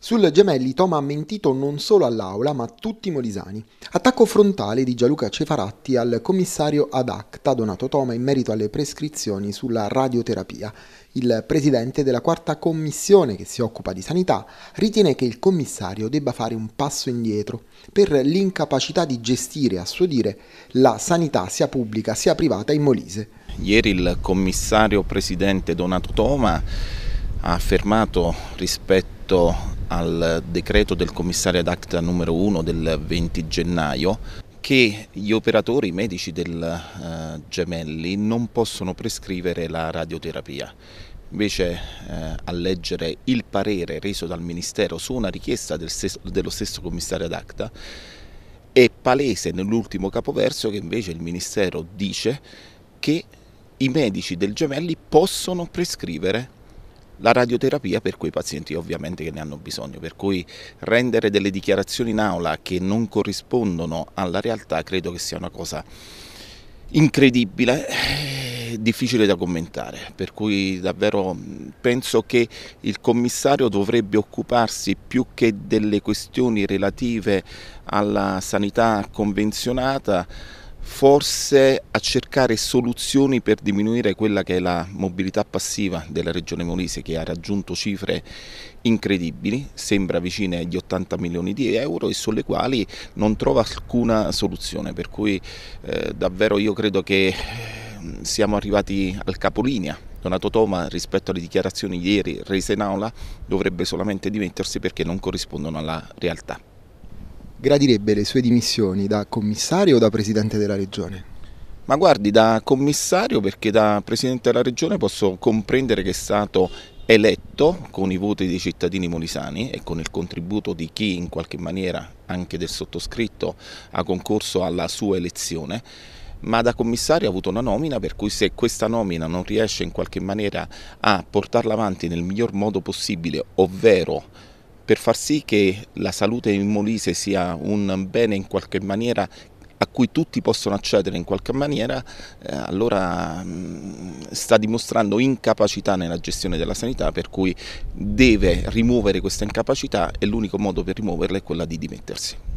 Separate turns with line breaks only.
Sul Gemelli Toma ha mentito non solo all'aula ma a tutti i molisani. Attacco frontale di Gianluca Cefaratti al commissario ad acta Donato Toma in merito alle prescrizioni sulla radioterapia. Il presidente della quarta commissione che si occupa di sanità ritiene che il commissario debba fare un passo indietro per l'incapacità di gestire, a suo dire, la sanità sia pubblica sia privata in Molise.
Ieri il commissario presidente Donato Toma ha affermato rispetto al decreto del commissario ad acta numero 1 del 20 gennaio che gli operatori medici del eh, Gemelli non possono prescrivere la radioterapia. Invece eh, a leggere il parere reso dal Ministero su una richiesta del stesso, dello stesso commissario ad acta è palese nell'ultimo capoverso che invece il Ministero dice che i medici del Gemelli possono prescrivere la radioterapia per quei pazienti ovviamente che ne hanno bisogno, per cui rendere delle dichiarazioni in aula che non corrispondono alla realtà credo che sia una cosa incredibile eh, difficile da commentare, per cui davvero mm, penso che il commissario dovrebbe occuparsi più che delle questioni relative alla sanità convenzionata forse a cercare soluzioni per diminuire quella che è la mobilità passiva della regione Molise che ha raggiunto cifre incredibili, sembra vicine agli 80 milioni di euro e sulle quali non trova alcuna soluzione, per cui eh, davvero io credo che eh, siamo arrivati al capolinea Donato Toma rispetto alle dichiarazioni ieri rese in aula dovrebbe solamente dimettersi perché non corrispondono alla realtà
gradirebbe le sue dimissioni da commissario o da presidente della regione?
Ma guardi, da commissario perché da presidente della regione posso comprendere che è stato eletto con i voti dei cittadini molisani e con il contributo di chi in qualche maniera, anche del sottoscritto, ha concorso alla sua elezione ma da commissario ha avuto una nomina per cui se questa nomina non riesce in qualche maniera a portarla avanti nel miglior modo possibile, ovvero per far sì che la salute in Molise sia un bene in qualche maniera a cui tutti possono accedere in qualche maniera, eh, allora mh, mm, sta dimostrando incapacità nella gestione della sanità, per cui deve
rimuovere questa incapacità e l'unico modo per rimuoverla è quella di dimettersi.